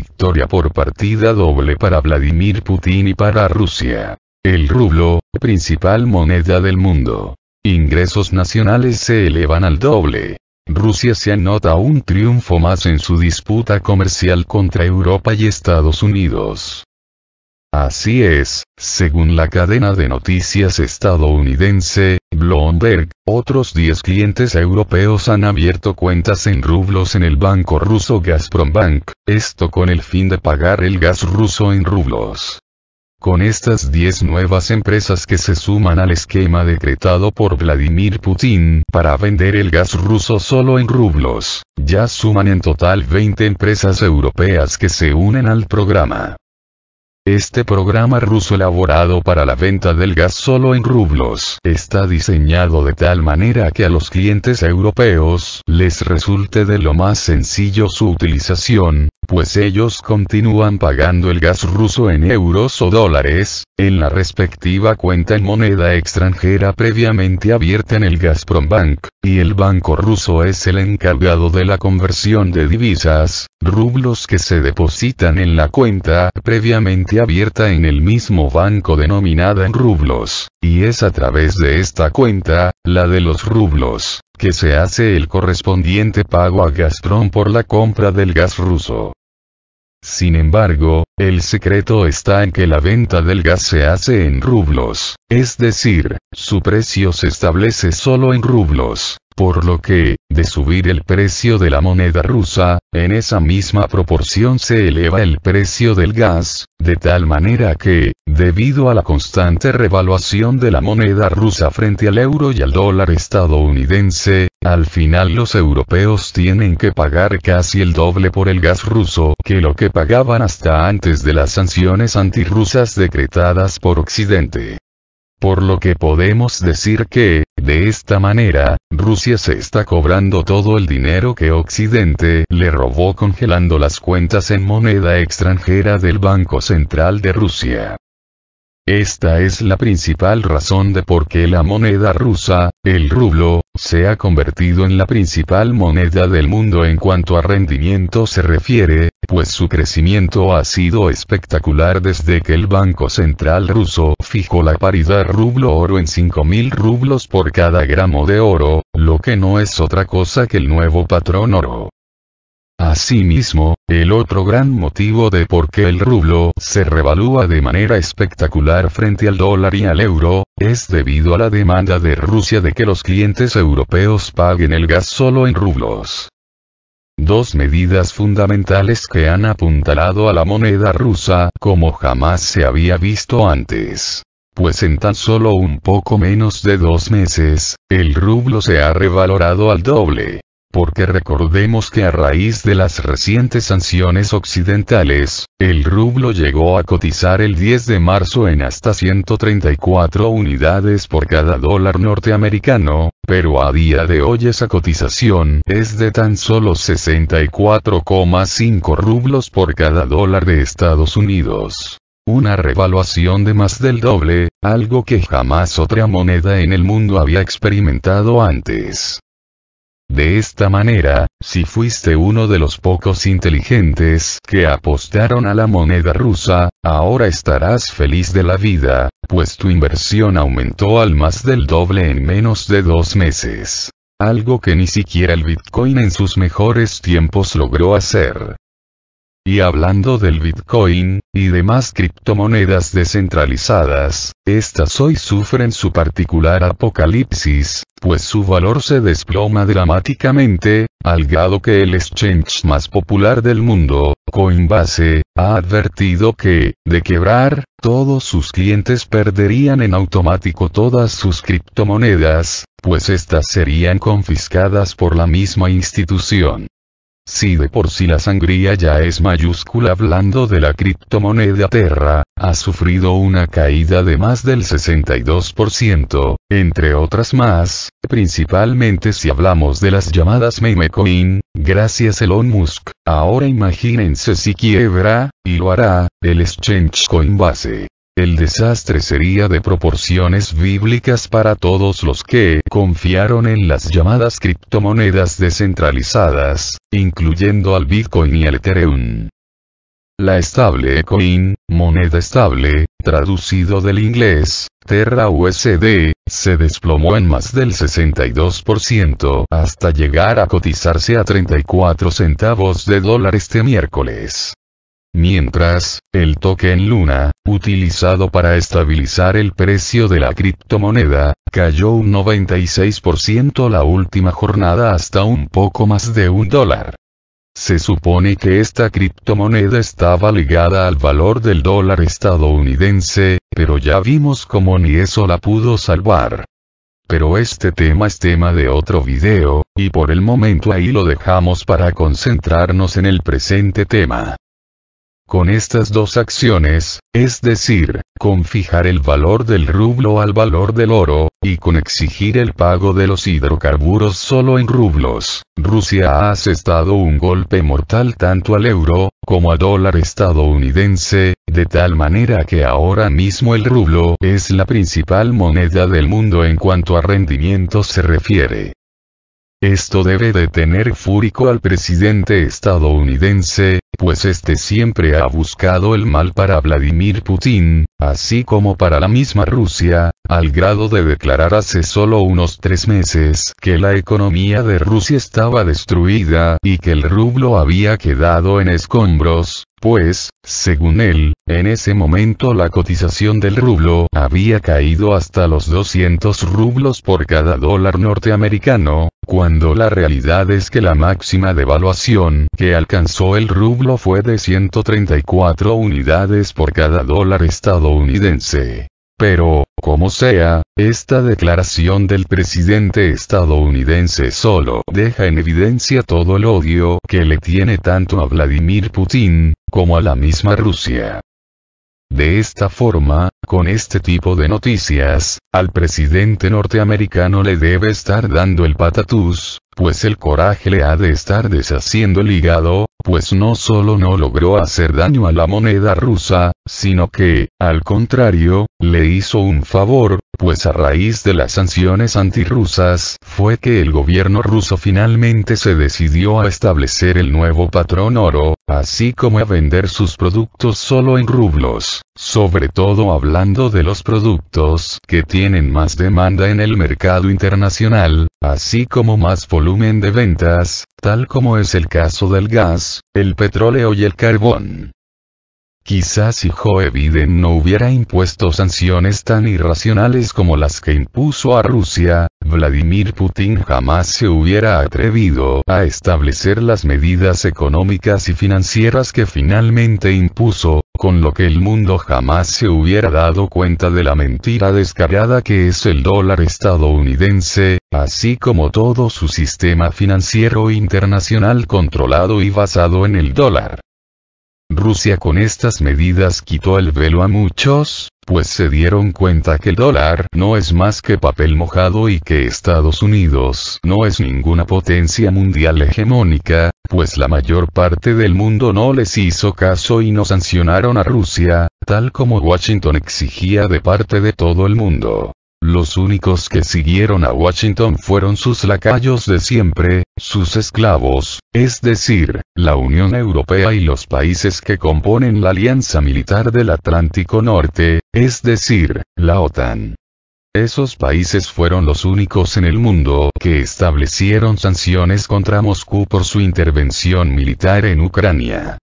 victoria por partida doble para Vladimir Putin y para Rusia. El rublo, principal moneda del mundo. Ingresos nacionales se elevan al doble. Rusia se anota un triunfo más en su disputa comercial contra Europa y Estados Unidos. Así es, según la cadena de noticias estadounidense, Bloomberg, otros 10 clientes europeos han abierto cuentas en rublos en el banco ruso Gazprombank, esto con el fin de pagar el gas ruso en rublos. Con estas 10 nuevas empresas que se suman al esquema decretado por Vladimir Putin para vender el gas ruso solo en rublos, ya suman en total 20 empresas europeas que se unen al programa. Este programa ruso elaborado para la venta del gas solo en rublos está diseñado de tal manera que a los clientes europeos les resulte de lo más sencillo su utilización, pues ellos continúan pagando el gas ruso en euros o dólares, en la respectiva cuenta en moneda extranjera previamente abierta en el Gazprom Bank, y el banco ruso es el encargado de la conversión de divisas, rublos que se depositan en la cuenta previamente abierta en el mismo banco denominada en rublos, y es a través de esta cuenta, la de los rublos, que se hace el correspondiente pago a Gazprom por la compra del gas ruso. Sin embargo, el secreto está en que la venta del gas se hace en rublos, es decir, su precio se establece solo en rublos por lo que, de subir el precio de la moneda rusa, en esa misma proporción se eleva el precio del gas, de tal manera que, debido a la constante revaluación de la moneda rusa frente al euro y al dólar estadounidense, al final los europeos tienen que pagar casi el doble por el gas ruso que lo que pagaban hasta antes de las sanciones antirrusas decretadas por Occidente. Por lo que podemos decir que, de esta manera, Rusia se está cobrando todo el dinero que Occidente le robó congelando las cuentas en moneda extranjera del Banco Central de Rusia. Esta es la principal razón de por qué la moneda rusa, el rublo, se ha convertido en la principal moneda del mundo en cuanto a rendimiento se refiere, pues su crecimiento ha sido espectacular desde que el Banco Central ruso fijó la paridad rublo-oro en 5.000 rublos por cada gramo de oro, lo que no es otra cosa que el nuevo patrón oro. Asimismo, el otro gran motivo de por qué el rublo se revalúa de manera espectacular frente al dólar y al euro, es debido a la demanda de Rusia de que los clientes europeos paguen el gas solo en rublos. Dos medidas fundamentales que han apuntalado a la moneda rusa como jamás se había visto antes pues en tan solo un poco menos de dos meses, el rublo se ha revalorado al doble porque recordemos que a raíz de las recientes sanciones occidentales, el rublo llegó a cotizar el 10 de marzo en hasta 134 unidades por cada dólar norteamericano, pero a día de hoy esa cotización es de tan solo 64,5 rublos por cada dólar de Estados Unidos una revaluación de más del doble, algo que jamás otra moneda en el mundo había experimentado antes. De esta manera, si fuiste uno de los pocos inteligentes que apostaron a la moneda rusa, ahora estarás feliz de la vida, pues tu inversión aumentó al más del doble en menos de dos meses. Algo que ni siquiera el Bitcoin en sus mejores tiempos logró hacer. Y hablando del Bitcoin, y demás criptomonedas descentralizadas, estas hoy sufren su particular apocalipsis, pues su valor se desploma dramáticamente, al grado que el exchange más popular del mundo, Coinbase, ha advertido que, de quebrar, todos sus clientes perderían en automático todas sus criptomonedas, pues estas serían confiscadas por la misma institución. Si de por sí la sangría ya es mayúscula hablando de la criptomoneda Terra, ha sufrido una caída de más del 62%, entre otras más, principalmente si hablamos de las llamadas meme gracias Elon Musk. Ahora imagínense si quiebra, y lo hará, el exchange base. El desastre sería de proporciones bíblicas para todos los que confiaron en las llamadas criptomonedas descentralizadas, incluyendo al Bitcoin y al Ethereum. La estable coin, moneda estable, traducido del inglés, Terra USD, se desplomó en más del 62% hasta llegar a cotizarse a 34 centavos de dólar este miércoles. Mientras, el token Luna, utilizado para estabilizar el precio de la criptomoneda, cayó un 96% la última jornada hasta un poco más de un dólar. Se supone que esta criptomoneda estaba ligada al valor del dólar estadounidense, pero ya vimos cómo ni eso la pudo salvar. Pero este tema es tema de otro video, y por el momento ahí lo dejamos para concentrarnos en el presente tema. Con estas dos acciones, es decir, con fijar el valor del rublo al valor del oro, y con exigir el pago de los hidrocarburos solo en rublos, Rusia ha asestado un golpe mortal tanto al euro, como al dólar estadounidense, de tal manera que ahora mismo el rublo es la principal moneda del mundo en cuanto a rendimiento se refiere. Esto debe de tener fúrico al presidente estadounidense, pues este siempre ha buscado el mal para Vladimir Putin, así como para la misma Rusia, al grado de declarar hace solo unos tres meses que la economía de Rusia estaba destruida y que el rublo había quedado en escombros, pues, según él, en ese momento la cotización del rublo había caído hasta los 200 rublos por cada dólar norteamericano, cuando la realidad es que la máxima devaluación que alcanzó el rublo fue de 134 unidades por cada dólar estadounidense. Pero, como sea, esta declaración del presidente estadounidense solo deja en evidencia todo el odio que le tiene tanto a Vladimir Putin, como a la misma Rusia. De esta forma, con este tipo de noticias, al presidente norteamericano le debe estar dando el patatús, pues el coraje le ha de estar deshaciendo el hígado, pues no solo no logró hacer daño a la moneda rusa, sino que, al contrario, le hizo un favor, pues a raíz de las sanciones antirrusas fue que el gobierno ruso finalmente se decidió a establecer el nuevo patrón oro, así como a vender sus productos solo en rublos, sobre todo hablando de los productos que tienen más demanda en el mercado internacional, así como más volumen de ventas, tal como es el caso del gas, el petróleo y el carbón. Quizás si Joe Biden no hubiera impuesto sanciones tan irracionales como las que impuso a Rusia, Vladimir Putin jamás se hubiera atrevido a establecer las medidas económicas y financieras que finalmente impuso, con lo que el mundo jamás se hubiera dado cuenta de la mentira descarada que es el dólar estadounidense, así como todo su sistema financiero internacional controlado y basado en el dólar. Rusia con estas medidas quitó el velo a muchos, pues se dieron cuenta que el dólar no es más que papel mojado y que Estados Unidos no es ninguna potencia mundial hegemónica, pues la mayor parte del mundo no les hizo caso y no sancionaron a Rusia, tal como Washington exigía de parte de todo el mundo. Los únicos que siguieron a Washington fueron sus lacayos de siempre, sus esclavos, es decir, la Unión Europea y los países que componen la Alianza Militar del Atlántico Norte, es decir, la OTAN. Esos países fueron los únicos en el mundo que establecieron sanciones contra Moscú por su intervención militar en Ucrania.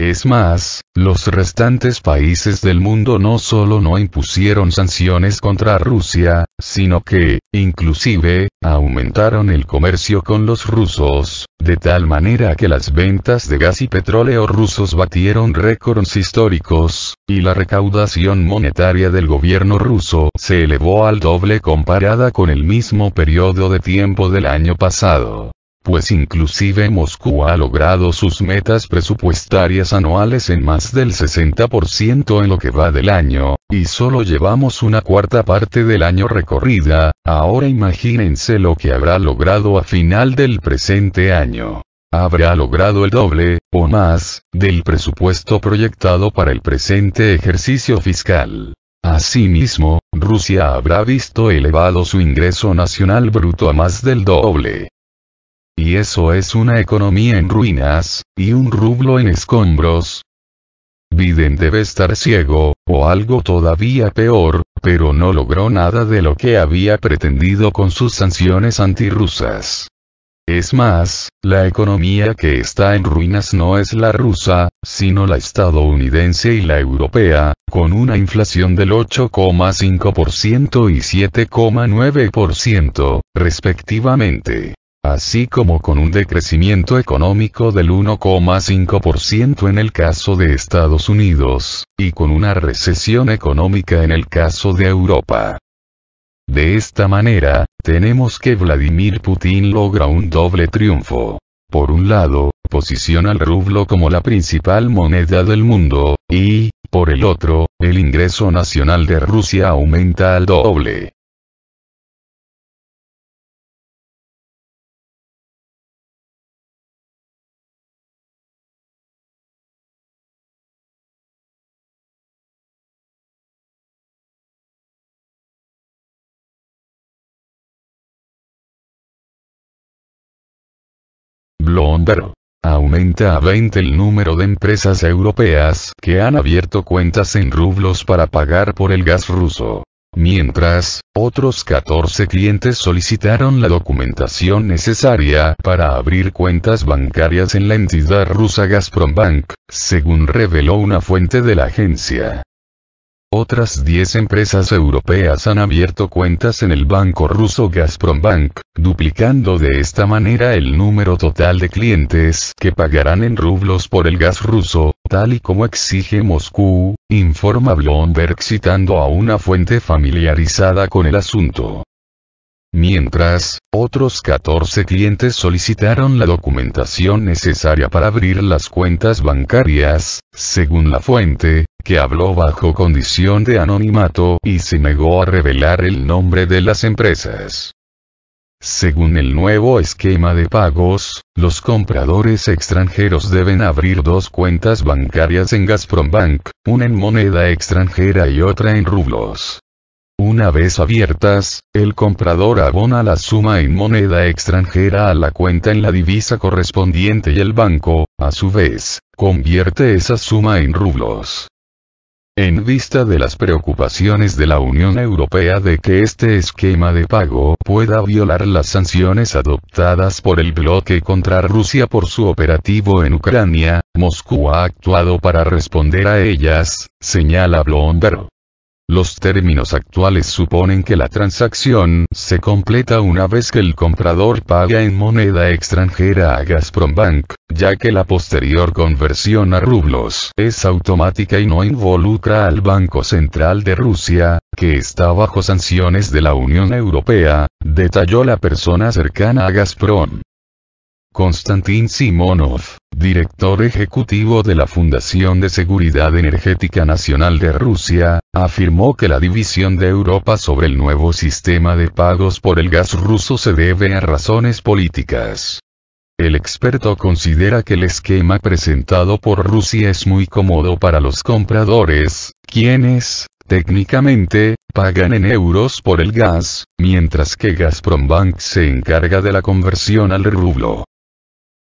Es más, los restantes países del mundo no solo no impusieron sanciones contra Rusia, sino que, inclusive, aumentaron el comercio con los rusos, de tal manera que las ventas de gas y petróleo rusos batieron récords históricos, y la recaudación monetaria del gobierno ruso se elevó al doble comparada con el mismo periodo de tiempo del año pasado pues inclusive Moscú ha logrado sus metas presupuestarias anuales en más del 60% en lo que va del año, y solo llevamos una cuarta parte del año recorrida, ahora imagínense lo que habrá logrado a final del presente año. Habrá logrado el doble, o más, del presupuesto proyectado para el presente ejercicio fiscal. Asimismo, Rusia habrá visto elevado su ingreso nacional bruto a más del doble. Y eso es una economía en ruinas, y un rublo en escombros. Biden debe estar ciego, o algo todavía peor, pero no logró nada de lo que había pretendido con sus sanciones antirrusas. Es más, la economía que está en ruinas no es la rusa, sino la estadounidense y la europea, con una inflación del 8,5% y 7,9%, respectivamente así como con un decrecimiento económico del 1,5% en el caso de Estados Unidos, y con una recesión económica en el caso de Europa. De esta manera, tenemos que Vladimir Putin logra un doble triunfo. Por un lado, posiciona al rublo como la principal moneda del mundo, y, por el otro, el ingreso nacional de Rusia aumenta al doble. Aumenta a 20 el número de empresas europeas que han abierto cuentas en rublos para pagar por el gas ruso. Mientras, otros 14 clientes solicitaron la documentación necesaria para abrir cuentas bancarias en la entidad rusa Gazprombank, según reveló una fuente de la agencia. Otras 10 empresas europeas han abierto cuentas en el banco ruso Gazprombank, duplicando de esta manera el número total de clientes que pagarán en rublos por el gas ruso, tal y como exige Moscú, informa Bloomberg citando a una fuente familiarizada con el asunto. Mientras, otros 14 clientes solicitaron la documentación necesaria para abrir las cuentas bancarias, según la fuente, que habló bajo condición de anonimato y se negó a revelar el nombre de las empresas. Según el nuevo esquema de pagos, los compradores extranjeros deben abrir dos cuentas bancarias en Gazprom Bank, una en moneda extranjera y otra en rublos. Una vez abiertas, el comprador abona la suma en moneda extranjera a la cuenta en la divisa correspondiente y el banco, a su vez, convierte esa suma en rublos. En vista de las preocupaciones de la Unión Europea de que este esquema de pago pueda violar las sanciones adoptadas por el bloque contra Rusia por su operativo en Ucrania, Moscú ha actuado para responder a ellas, señala Bloomberg. Los términos actuales suponen que la transacción se completa una vez que el comprador paga en moneda extranjera a Gazprombank, ya que la posterior conversión a rublos es automática y no involucra al Banco Central de Rusia, que está bajo sanciones de la Unión Europea, detalló la persona cercana a Gazprom. Konstantin Simonov, director ejecutivo de la Fundación de Seguridad Energética Nacional de Rusia, afirmó que la división de Europa sobre el nuevo sistema de pagos por el gas ruso se debe a razones políticas. El experto considera que el esquema presentado por Rusia es muy cómodo para los compradores, quienes, técnicamente, pagan en euros por el gas, mientras que Gazprombank se encarga de la conversión al rublo.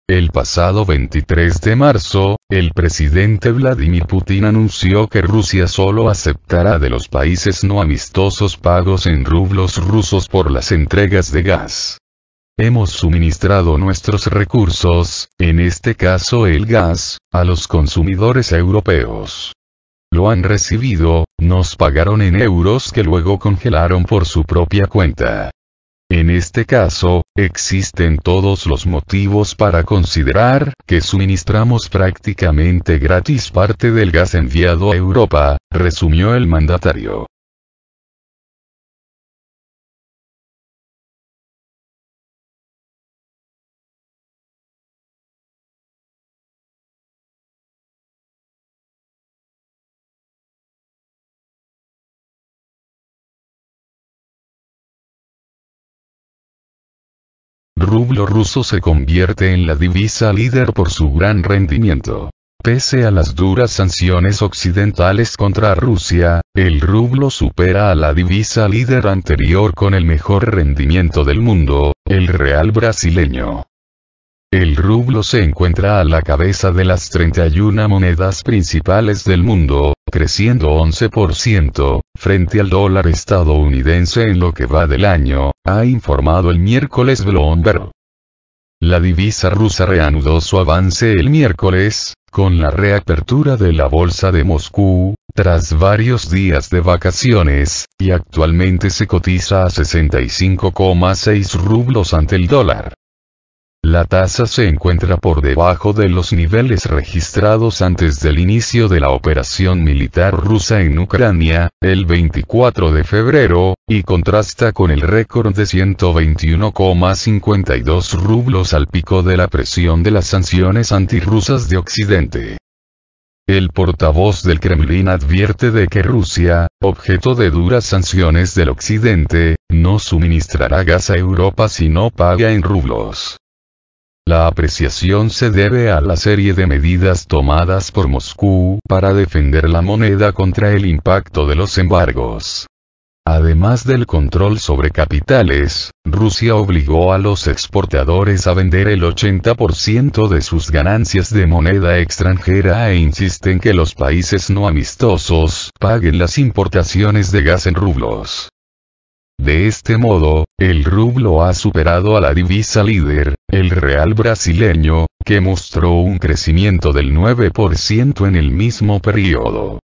El pasado 23 de marzo, el presidente Vladimir Putin anunció que Rusia solo aceptará de los países no amistosos pagos en rublos rusos por las entregas de gas. Hemos suministrado nuestros recursos, en este caso el gas, a los consumidores europeos. Lo han recibido, nos pagaron en euros que luego congelaron por su propia cuenta. En este caso, existen todos los motivos para considerar que suministramos prácticamente gratis parte del gas enviado a Europa, resumió el mandatario. ruso se convierte en la divisa líder por su gran rendimiento. Pese a las duras sanciones occidentales contra Rusia, el rublo supera a la divisa líder anterior con el mejor rendimiento del mundo, el real brasileño. El rublo se encuentra a la cabeza de las 31 monedas principales del mundo, creciendo 11% frente al dólar estadounidense en lo que va del año, ha informado el miércoles Bloomberg. La divisa rusa reanudó su avance el miércoles, con la reapertura de la Bolsa de Moscú, tras varios días de vacaciones, y actualmente se cotiza a 65,6 rublos ante el dólar la tasa se encuentra por debajo de los niveles registrados antes del inicio de la operación militar rusa en Ucrania, el 24 de febrero, y contrasta con el récord de 121,52 rublos al pico de la presión de las sanciones antirrusas de Occidente. El portavoz del Kremlin advierte de que Rusia, objeto de duras sanciones del Occidente, no suministrará gas a Europa si no paga en rublos. La apreciación se debe a la serie de medidas tomadas por Moscú para defender la moneda contra el impacto de los embargos. Además del control sobre capitales, Rusia obligó a los exportadores a vender el 80% de sus ganancias de moneda extranjera e insisten en que los países no amistosos paguen las importaciones de gas en rublos. De este modo, el rublo ha superado a la divisa líder, el real brasileño, que mostró un crecimiento del 9% en el mismo periodo.